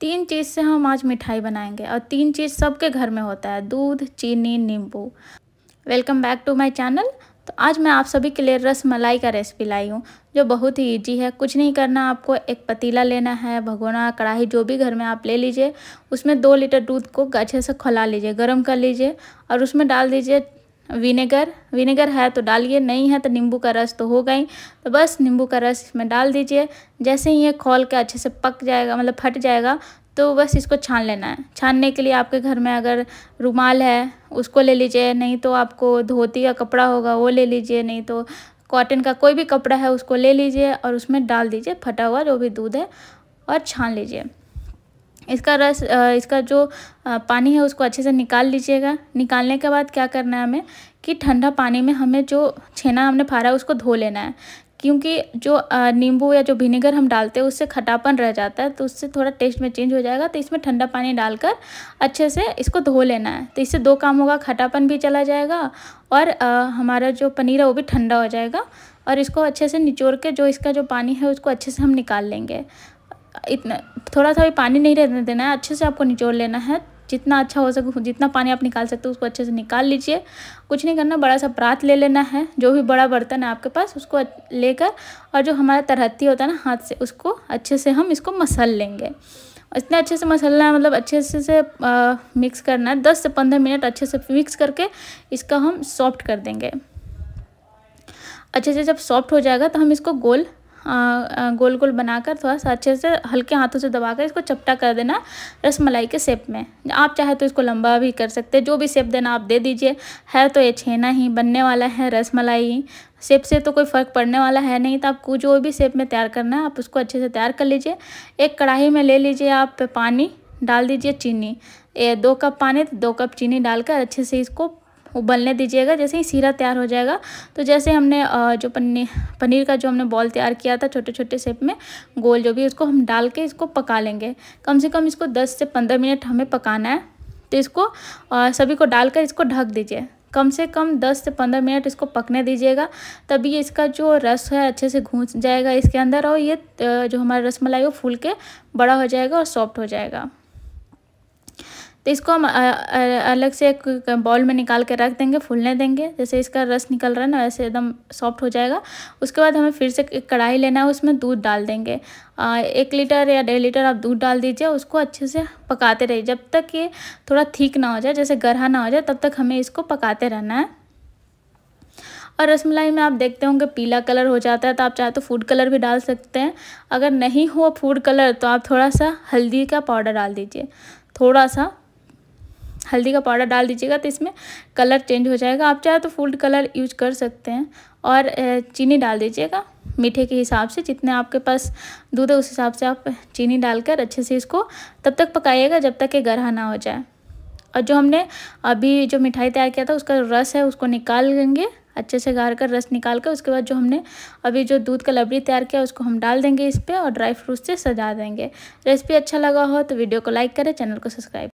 तीन चीज़ से हम आज मिठाई बनाएंगे और तीन चीज़ सबके घर में होता है दूध चीनी नींबू welcome back to my channel तो आज मैं आप सभी के लिए रस मलाई का रेसिपी लाई हूँ जो बहुत ही इजी है कुछ नहीं करना आपको एक पतीला लेना है भगोना कढ़ाई जो भी घर में आप ले लीजिए उसमें दो लीटर दूध को अच्छे से खोला लीजिए गर्म कर लीजिए और उसमें डाल दीजिए विनेगर विनेगर है तो डालिए नहीं है तो नींबू का रस तो होगा ही तो बस नींबू का रस इसमें डाल दीजिए जैसे ही ये खोल के अच्छे से पक जाएगा मतलब फट जाएगा तो बस इसको छान लेना है छानने के लिए आपके घर में अगर रुमाल है उसको ले लीजिए नहीं तो आपको धोती का कपड़ा होगा वो ले लीजिए नहीं तो कॉटन का कोई भी कपड़ा है उसको ले लीजिए और उसमें डाल दीजिए फटा हुआ जो भी दूध है और छान लीजिए इसका रस इसका जो पानी है उसको अच्छे से निकाल लीजिएगा निकालने के बाद क्या करना है हमें कि ठंडा पानी में हमें जो छेना हमने फाड़ा है उसको धो लेना है क्योंकि जो नींबू या जो विनेगर हम डालते हैं उससे खटापन रह जाता है तो उससे थोड़ा टेस्ट में चेंज हो जाएगा तो इसमें ठंडा पानी डालकर अच्छे से इसको धो लेना है तो इससे दो काम होगा खटापन भी चला जाएगा और आ, हमारा जो पनीर है वो भी ठंडा हो जाएगा और इसको अच्छे से निचोड़ के जो इसका जो पानी है उसको अच्छे से हम निकाल लेंगे इतना थोड़ा सा भी पानी नहीं रहने देना है अच्छे से आपको निचोड़ लेना है जितना अच्छा हो सके जितना पानी आप निकाल सकते हो उसको अच्छे से निकाल लीजिए कुछ नहीं करना बड़ा सा प्रात ले लेना है जो भी बड़ा बर्तन है आपके पास उसको लेकर और जो हमारा तरहती होता है ना हाथ से उसको अच्छे से हम इसको मसल लेंगे इतना अच्छे से मसलना है मतलब अच्छे से से आ, मिक्स करना है दस से पंद्रह मिनट अच्छे से मिक्स करके इसका हम सॉफ्ट कर देंगे अच्छे से जब सॉफ्ट हो जाएगा तो हम इसको गोल गोल गोल बनाकर थोड़ा सा अच्छे से हल्के हाथों से दबाकर इसको चपटा कर देना रस मलाई के सेप में आप चाहे तो इसको लंबा भी कर सकते हैं जो भी सेप देना आप दे दीजिए है तो ये छेना ही बनने वाला है रस मलाई सेप से तो कोई फ़र्क पड़ने वाला है नहीं तो आपको जो भी सेप में तैयार करना है आप उसको अच्छे से तैयार कर लीजिए एक कढ़ाई में ले लीजिए आप पानी डाल दीजिए चीनी ए, दो कप पानी दो कप चीनी डालकर अच्छे से इसको उबलने दीजिएगा जैसे ही सीरा तैयार हो जाएगा तो जैसे हमने जो पनीर पनीर का जो हमने बॉल तैयार किया था छोटे छोटे शेप में गोल जो भी उसको हम डाल के इसको पका लेंगे कम से कम इसको दस से पंद्रह मिनट हमें पकाना है तो इसको सभी को डालकर इसको ढक दीजिए कम से कम 10 से 15 मिनट इसको पकने दीजिएगा तभी इसका जो रस है अच्छे से घूस जाएगा इसके अंदर और ये जो हमारा रस मलाई वो फूल के बड़ा हो जाएगा और सॉफ्ट हो जाएगा तो इसको हम अलग से एक बॉल में निकाल के रख देंगे फूलने देंगे जैसे इसका रस निकल रहा है ना वैसे एकदम सॉफ्ट हो जाएगा उसके बाद हमें फिर से कढ़ाई लेना है उसमें दूध डाल देंगे एक लीटर या डेढ़ लीटर आप दूध डाल दीजिए उसको अच्छे से पकाते रहिए जब तक ये थोड़ा ठीक ना हो जाए जैसे गढ़ा ना हो जाए तब तक हमें इसको पकाते रहना है और रसमलाई में आप देखते होंगे पीला कलर हो जाता है तो आप चाहे तो फूड कलर भी डाल सकते हैं अगर नहीं हो फूड कलर तो आप थोड़ा सा हल्दी का पाउडर डाल दीजिए थोड़ा सा हल्दी का पाउडर डाल दीजिएगा तो इसमें कलर चेंज हो जाएगा आप चाहे तो फूड कलर यूज कर सकते हैं और चीनी डाल दीजिएगा मीठे के हिसाब से जितने आपके पास दूध है उस हिसाब से आप चीनी डालकर अच्छे से इसको तब तक पकाइएगा जब तक ये गढ़ा ना हो जाए और जो हमने अभी जो मिठाई तैयार किया था उसका रस है उसको निकाल लेंगे अच्छे से गार कर रस निकाल कर उसके बाद जो हमने अभी जो दूध का लबड़ी तैयार किया उसको हम डाल देंगे इस पर और ड्राई फ्रूट से सजा देंगे रेसिपी अच्छा लगा हो तो वीडियो को लाइक करें चैनल को सब्सक्राइब